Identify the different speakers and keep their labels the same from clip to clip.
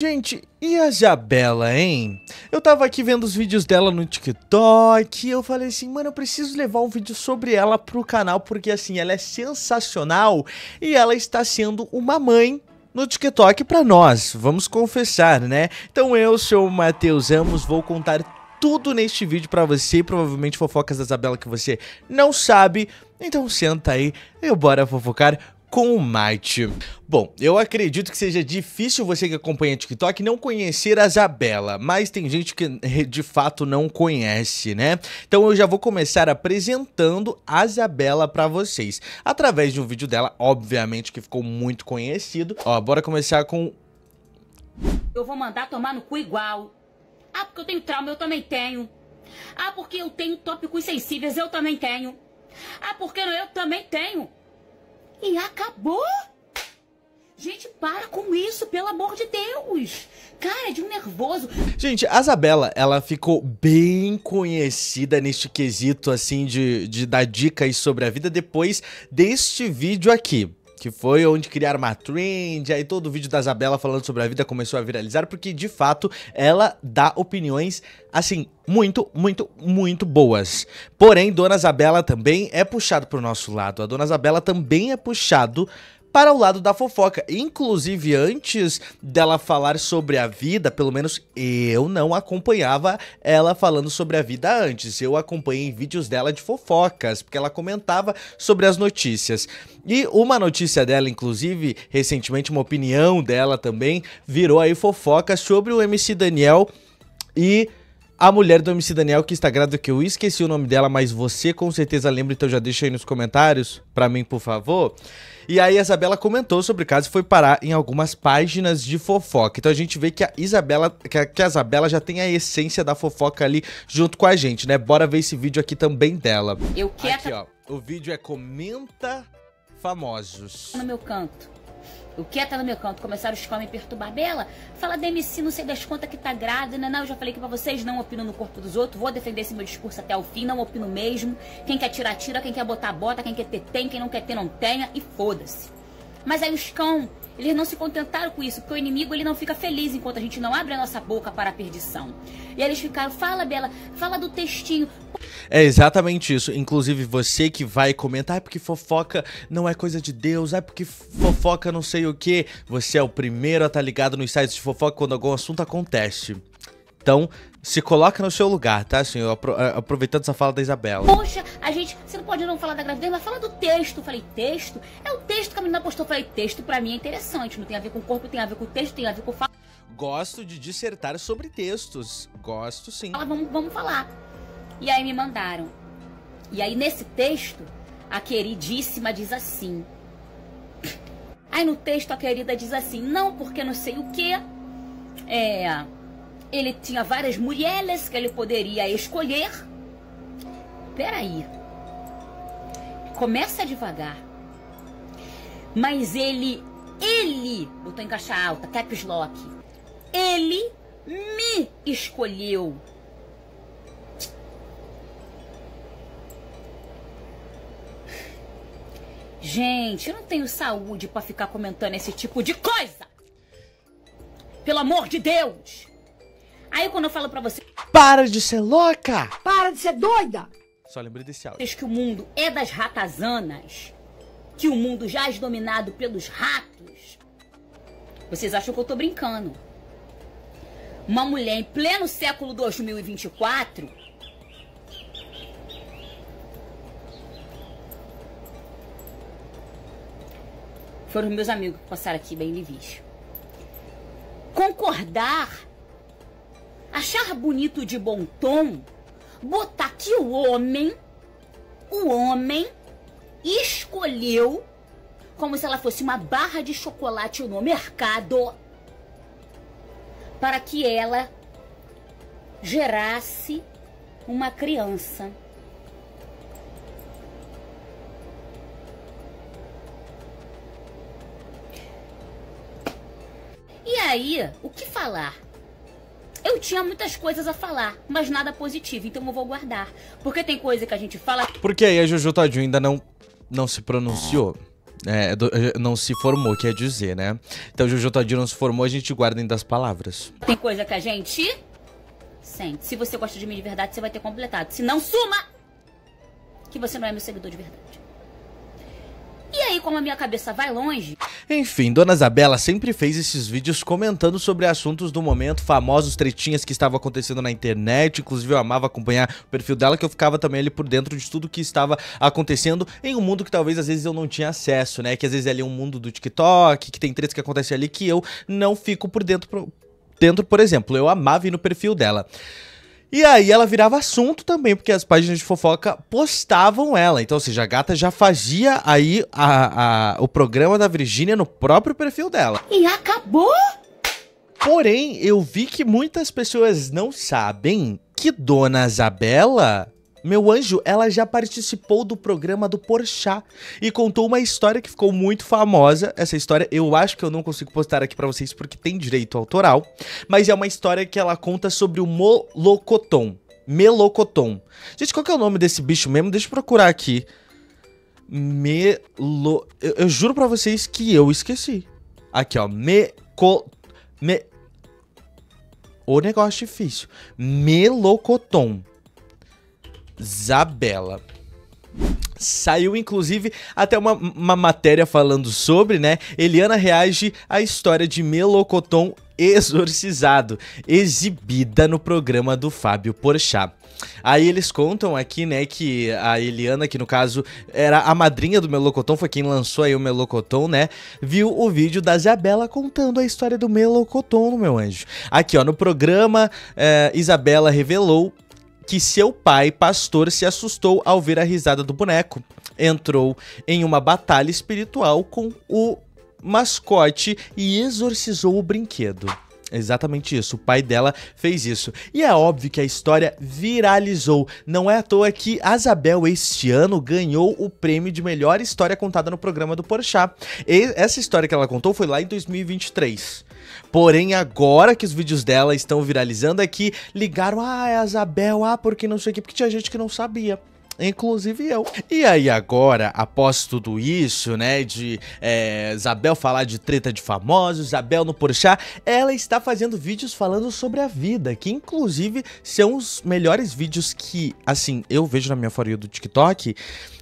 Speaker 1: Gente, e a Isabela, hein? Eu tava aqui vendo os vídeos dela no TikTok e eu falei assim, mano, eu preciso levar um vídeo sobre ela pro canal porque assim, ela é sensacional e ela está sendo uma mãe no TikTok para nós, vamos confessar, né? Então eu sou o Matheus Amos, vou contar tudo neste vídeo para você, provavelmente fofocas da Isabela que você não sabe. Então senta aí e bora fofocar com o Might. Bom, eu acredito que seja difícil você que acompanha TikTok não conhecer a Isabela, mas tem gente que eh, de fato não conhece, né? Então eu já vou começar apresentando a Isabela para vocês, através de um vídeo dela, obviamente que ficou muito conhecido. Ó, bora começar com
Speaker 2: Eu vou mandar tomar no cu igual. Ah, porque eu tenho trauma, eu também tenho. Ah, porque eu tenho tópicos sensíveis, eu também tenho. Ah, porque eu também tenho. E acabou! Gente, para com isso, pelo amor de Deus! Cara, é de um nervoso.
Speaker 1: Gente, a Isabela, ela ficou bem conhecida neste quesito, assim, de, de dar dicas sobre a vida depois deste vídeo aqui. Que foi onde criaram uma trend, aí todo o vídeo da Isabela falando sobre a vida começou a viralizar, porque de fato ela dá opiniões, assim, muito, muito, muito boas. Porém, Dona Isabela também é puxado pro nosso lado. A Dona Isabela também é puxado para o lado da fofoca. Inclusive, antes dela falar sobre a vida, pelo menos eu não acompanhava ela falando sobre a vida antes. Eu acompanhei vídeos dela de fofocas, porque ela comentava sobre as notícias. E uma notícia dela, inclusive, recentemente, uma opinião dela também, virou aí fofoca sobre o MC Daniel e a mulher do MC Daniel que está grávida, que eu esqueci o nome dela, mas você com certeza lembra, então já deixa aí nos comentários para mim, por favor. E aí a Isabela comentou sobre o caso e foi parar em algumas páginas de fofoca. Então a gente vê que a Isabela, que a, que a Isabela já tem a essência da fofoca ali junto com a gente, né? Bora ver esse vídeo aqui também dela.
Speaker 2: Eu quero. Aqui, ó.
Speaker 1: O vídeo é comenta famosos. No
Speaker 2: meu canto o que é tá no meu canto? Começaram os caras me perturbar. Bela, fala da MC, não sei das contas que tá grávida, né? Não, eu já falei que pra vocês não opino no corpo dos outros. Vou defender esse meu discurso até o fim, não opino mesmo. Quem quer tirar, tira. Quem quer botar, bota. Quem quer ter, tem. Quem não quer ter, não tenha. E foda-se. Mas aí os cão, eles não se contentaram com isso, porque o inimigo ele não fica feliz enquanto a gente não abre a nossa boca para a perdição. E aí eles ficaram, fala Bela, fala do textinho.
Speaker 1: É exatamente isso. Inclusive você que vai comentar, é ah, porque fofoca não é coisa de Deus, é porque fofoca não sei o que. Você é o primeiro a estar tá ligado nos sites de fofoca quando algum assunto acontece. Então, se coloca no seu lugar, tá, senhor? aproveitando essa fala da Isabela. Poxa,
Speaker 2: a gente. Você não pode não falar da gravidez, mas fala do texto. Eu falei, texto? É o texto que a menina postou. Eu falei, texto pra mim é interessante. Não tem a ver com o corpo, tem a ver com o texto, tem a ver com fala.
Speaker 1: Gosto de dissertar sobre textos. Gosto sim.
Speaker 2: Fala, vamos, vamos falar. E aí me mandaram. E aí nesse texto, a queridíssima diz assim. Aí no texto a querida diz assim, não porque não sei o quê. É ele tinha várias mulheres que ele poderia escolher. Peraí. Começa devagar. Mas ele, ele, botou em caixa alta, caps lock. Ele me escolheu. Gente, eu não tenho saúde para ficar comentando esse tipo de coisa. Pelo amor de Deus! Aí quando eu falo pra você.
Speaker 1: Para de ser louca!
Speaker 2: Para de ser doida! Só lembrei desse áudio. Que o mundo é das ratazanas, que o mundo já é dominado pelos ratos. Vocês acham que eu tô brincando? Uma mulher em pleno século 2024 foram meus amigos que passaram aqui bem vivis. Concordar achar bonito de bom tom, botar que o homem, o homem, escolheu como se ela fosse uma barra de chocolate no mercado para que ela gerasse uma criança. E aí, o que falar? Eu tinha muitas coisas a falar, mas nada positivo, então eu vou guardar. Porque tem coisa que a gente fala.
Speaker 1: Porque aí a Jojo Tadinho ainda não, não se pronunciou. É, é do, é, não se formou, quer dizer, né? Então Jojo Tadinho não se formou, a gente guarda ainda as palavras.
Speaker 2: Tem coisa que a gente sente. Se você gosta de mim de verdade, você vai ter completado. Se não, suma! Que você não é meu seguidor de verdade. E aí, como a minha cabeça vai longe. Enfim,
Speaker 1: Dona Isabela sempre fez esses vídeos comentando sobre assuntos do momento, famosos tretinhas que estavam acontecendo na internet. Inclusive, eu amava acompanhar o perfil dela, que eu ficava também ali por dentro de tudo que estava acontecendo em um mundo que talvez às vezes eu não tinha acesso, né? Que às vezes é ali um mundo do TikTok, que tem tretas que acontecem ali que eu não fico por dentro. Pro... Dentro, por exemplo, eu amava ir no perfil dela. E aí ela virava assunto também, porque as páginas de fofoca postavam ela. Então, ou seja, a gata já fazia aí a, a, o programa da Virgínia no próprio perfil dela.
Speaker 2: E acabou? Porém,
Speaker 1: eu vi que muitas pessoas não sabem que Dona Isabela meu anjo, ela já participou do programa do Porchat e contou uma história que ficou muito famosa. Essa história eu acho que eu não consigo postar aqui para vocês porque tem direito autoral, mas é uma história que ela conta sobre o molocoton. Melocoton. Gente, qual que é o nome desse bicho mesmo? Deixa eu procurar aqui. Melo... Eu, eu juro para vocês que eu esqueci. Aqui, ó. Meco... Me... O negócio é difícil. Melocoton. Isabela. Saiu inclusive até uma, uma, matéria falando sobre, né? Eliana reage à história de Melocoton exorcizado, exibida no programa do Fábio Porchat. Aí eles contam aqui, né, que a Eliana, que no caso era a madrinha do Melocoton, foi quem lançou aí o Melocoton, né, viu o vídeo da Isabela contando a história do Melocoton, meu anjo. Aqui, ó, no programa, eh, Isabela revelou que seu pai, pastor, se assustou ao ver a risada do boneco. Entrou em uma batalha espiritual com o mascote e exorcizou o brinquedo. Exatamente isso, o pai dela fez isso. E é óbvio que a história viralizou. Não é à toa que Isabel, este ano ganhou o prêmio de melhor história contada no programa do Porchat. E essa história que ela contou foi lá em 2023. Porém, agora que os vídeos dela estão viralizando aqui, é ligaram, ah, é a Isabel, ah, porque não sei o que, porque tinha gente que não sabia inclusive eu. E aí agora, após tudo isso, né, de é, Isabel falar de treta de famosos, Isabel no Porchat, ela está fazendo vídeos falando sobre a vida, que inclusive são os melhores vídeos que, assim, eu vejo na minha faria do TikTok,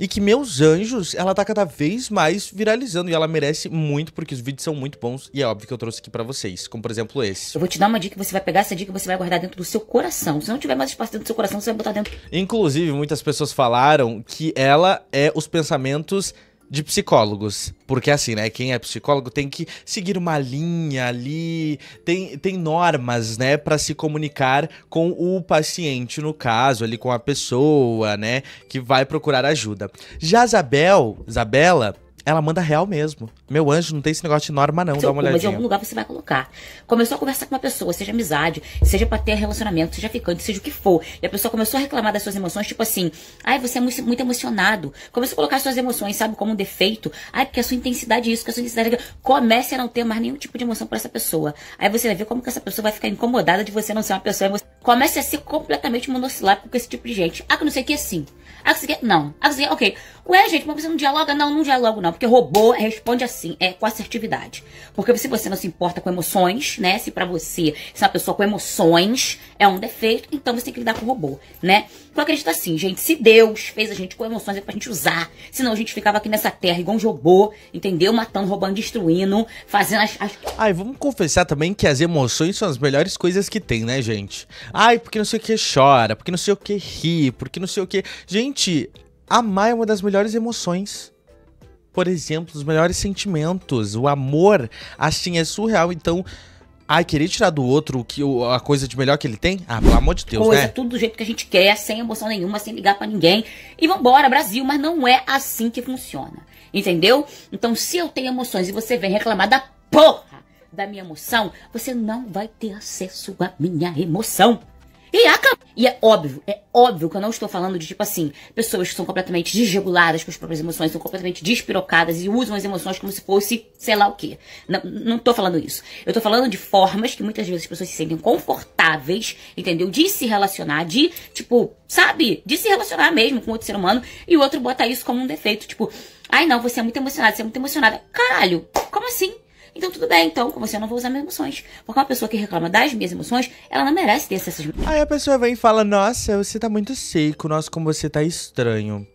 Speaker 1: e que Meus Anjos, ela tá cada vez mais viralizando, e ela merece muito, porque os vídeos são muito bons, e é óbvio que eu trouxe aqui para vocês, como por exemplo esse. Eu vou
Speaker 2: te dar uma dica, você vai pegar essa dica e você vai guardar dentro do seu coração, se não tiver mais espaço dentro do seu coração, você vai botar dentro. Inclusive,
Speaker 1: muitas pessoas falam falaram que ela é os pensamentos de psicólogos. Porque é assim, né? Quem é psicólogo tem que seguir uma linha ali, tem, tem normas, né, para se comunicar com o paciente, no caso, ali com a pessoa, né, que vai procurar ajuda. Já Isabel, Isabela, ela manda real mesmo. Meu anjo, não tem esse negócio de norma, não. Seu, dá uma olhadinha. Mas em algum lugar
Speaker 2: você vai colocar. Começou a conversar com uma pessoa, seja amizade, seja pra ter relacionamento, seja ficante, seja o que for. E a pessoa começou a reclamar das suas emoções, tipo assim, ai, você é muito, emocionado. Começou a colocar suas emoções, sabe, como um defeito. Ai, porque a sua intensidade é isso, que a sua intensidade é aquilo. Comece a não ter mais nenhum tipo de emoção por essa pessoa. Aí você vai ver como que essa pessoa vai ficar incomodada de você não ser uma pessoa Comece a ser completamente monossilábico com esse tipo de gente. Ah, que não sei o que, assim. Não. Ah, consegui? Ok. Ué, gente, mas você não dialoga? Não, não dialogo não. Porque robô responde assim, é com assertividade. Porque se você não se importa com emoções, né? Se para você, se é uma pessoa com emoções é um defeito, então você tem que lidar com o robô, né? Então eu acredito assim, gente, se Deus fez a gente com emoções é pra gente usar. Senão a gente ficava aqui nessa terra igual um robô, entendeu? Matando, roubando, destruindo, fazendo as... as... Ai, vamos confessar
Speaker 1: também que as emoções são as melhores coisas que tem, né, gente? Ai, porque não sei o que chora, porque não sei o que ri, porque não sei o que... Gente, Gente, amar é uma das melhores emoções. Por exemplo, os melhores sentimentos. O amor, assim, é surreal. Então, ai, querer tirar do outro o que, a coisa de melhor que ele tem? Ah, pelo amor de Deus, coisa, né? tudo
Speaker 2: do jeito que a gente quer, sem emoção nenhuma, sem ligar para ninguém. E vambora, Brasil. Mas não é assim que funciona. Entendeu? Então, se eu tenho emoções e você vem reclamar da porra da minha emoção, você não vai ter acesso à minha emoção. E, é e é óbvio, é óbvio que eu não estou falando de tipo assim, pessoas que são completamente desreguladas com as próprias emoções, são completamente despirocadas e usam as emoções como se fosse sei lá o quê. Não, não tô falando isso. Eu tô falando de formas que muitas vezes as pessoas se sentem confortáveis, entendeu? De se relacionar, de, tipo, sabe? De se relacionar mesmo com outro ser humano e o outro bota isso como um defeito. Tipo, ai não, você é muito emocionada, você é muito emocionada. Caralho, como assim? Então tudo bem, então com você eu não vou usar minhas emoções. Porque uma pessoa que reclama das minhas emoções, ela não merece ter essas... Aí
Speaker 1: a pessoa vem e fala, nossa, você tá muito seco, nossa, como você tá estranho.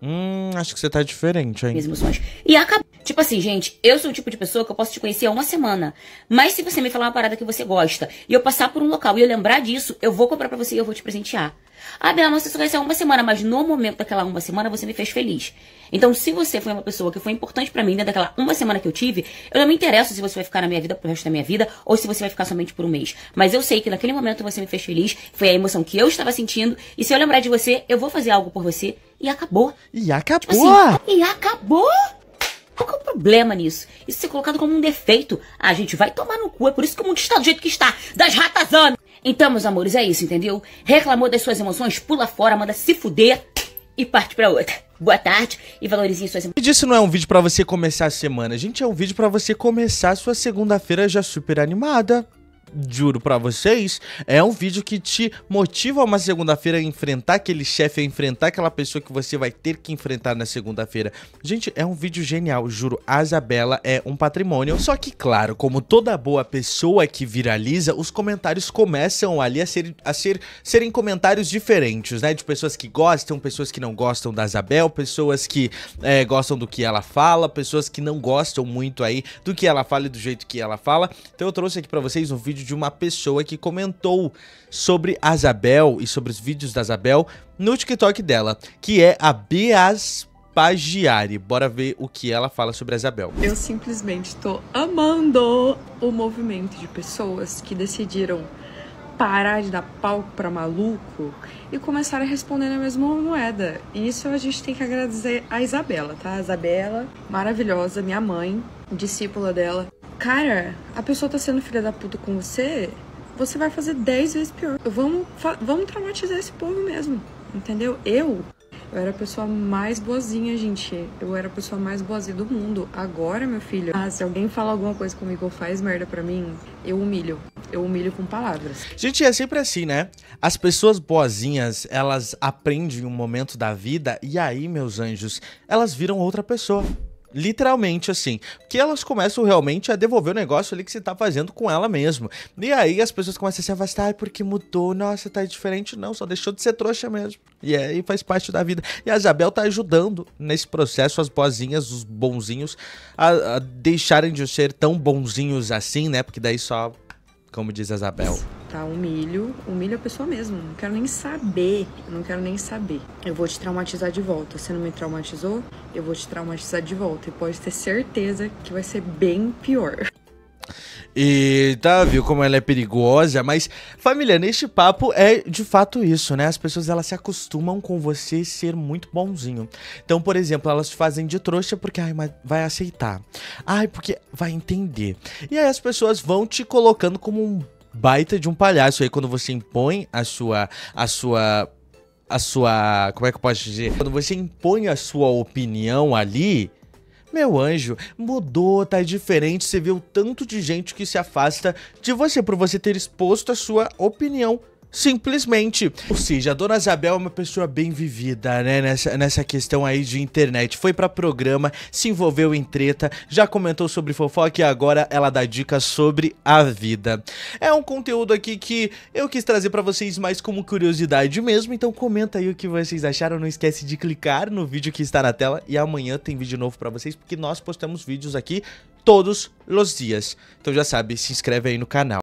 Speaker 1: Hum, acho que você tá diferente, hein? Minhas emoções.
Speaker 2: E acaba. Tipo assim, gente, eu sou o tipo de pessoa que eu posso te conhecer há uma semana. Mas se você me falar uma parada que você gosta e eu passar por um local e eu lembrar disso, eu vou comprar pra você e eu vou te presentear. Ah, Bela, isso vai ser uma semana, mas no momento daquela uma semana você me fez feliz. Então, se você foi uma pessoa que foi importante para mim dentro daquela uma semana que eu tive, eu não me interesso se você vai ficar na minha vida pro resto da minha vida ou se você vai ficar somente por um mês. Mas eu sei que naquele momento você me fez feliz, foi a emoção que eu estava sentindo, e se eu lembrar de você, eu vou fazer algo por você, e acabou. E acabou! Tipo assim, e acabou! Qual que é o problema nisso? Isso ser colocado como um defeito. Ah, gente, vai tomar no cu. É por isso que o mundo está do jeito que está. Das ratazanas. Então, meus amores, é isso, entendeu? Reclamou das suas emoções, pula fora, manda se fuder e parte pra outra. Boa tarde e valorize suas emoções.
Speaker 1: Isso não é um vídeo para você começar a semana, gente. É um vídeo para você começar a sua segunda-feira já super animada juro pra vocês, é um vídeo que te motiva uma segunda-feira a enfrentar aquele chefe, a enfrentar aquela pessoa que você vai ter que enfrentar na segunda-feira. Gente, é um vídeo genial, juro. A Isabela é um patrimônio. Só que, claro, como toda boa pessoa que viraliza, os comentários começam ali a, ser, a ser, serem comentários diferentes, né? De pessoas que gostam, pessoas que não gostam da Isabel, pessoas que é, gostam do que ela fala, pessoas que não gostam muito aí do que ela fala e do jeito que ela fala. Então eu trouxe aqui pra vocês um vídeo vídeo de uma pessoa que comentou sobre a Isabel e sobre os vídeos da Isabel no TikTok dela, que é a Beas Pagiari. Bora ver o que ela fala sobre a Isabel. Eu simplesmente tô amando o movimento de pessoas que decidiram parar de dar palco para maluco e começar a responder na mesma moeda. E isso a gente tem que agradecer a Isabela, tá? A Isabela, maravilhosa, minha mãe, discípula dela. Cara, a pessoa tá sendo filha da puta com você, você vai fazer 10 vezes pior. Vamos, vamos traumatizar esse povo mesmo, entendeu? Eu, eu era a pessoa mais boazinha, gente. Eu era a pessoa mais boazinha do mundo. Agora, meu filho, ah, se alguém fala alguma coisa comigo ou faz merda pra mim, eu humilho. Eu humilho com palavras. Gente, é sempre assim, né? As pessoas boazinhas, elas aprendem um momento da vida e aí, meus anjos, elas viram outra pessoa. Literalmente assim. Que elas começam realmente a devolver o negócio ali que você tá fazendo com ela mesmo. E aí as pessoas começam a se afastar, ah, porque mudou, nossa, tá diferente. Não, só deixou de ser trouxa mesmo. E aí é, faz parte da vida. E a Isabel tá ajudando nesse processo as boazinhas, os bonzinhos, a, a deixarem de ser tão bonzinhos assim, né? Porque daí só, como diz a Isabel tá? Humilho, humilho é a pessoa mesmo. Não quero nem saber, eu não quero nem saber. Eu vou te traumatizar de volta. Você não me traumatizou, eu vou te traumatizar de volta. E pode ter certeza que vai ser bem pior. E tá, viu como ela é perigosa, mas família, neste papo é de fato isso, né? As pessoas elas se acostumam com você ser muito bonzinho. Então, por exemplo, elas fazem de trouxa porque ai, mas vai aceitar. Ai, porque vai entender. E aí as pessoas vão te colocando como um baita de um palhaço aí quando você impõe a sua a sua a sua, como é que eu posso dizer? Quando você impõe a sua opinião ali, meu anjo, mudou, tá diferente, você viu tanto de gente que se afasta de você por você ter exposto a sua opinião Simplesmente. Ou seja, a dona Isabel é uma pessoa bem vivida, né? Nessa, nessa questão aí de internet. Foi para programa, se envolveu em treta, já comentou sobre fofoca e agora ela dá dicas sobre a vida. É um conteúdo aqui que eu quis trazer para vocês mais como curiosidade mesmo. Então comenta aí o que vocês acharam. Não esquece de clicar no vídeo que está na tela. E amanhã tem vídeo novo para vocês, porque nós postamos vídeos aqui todos os dias. Então já sabe, se inscreve aí no canal.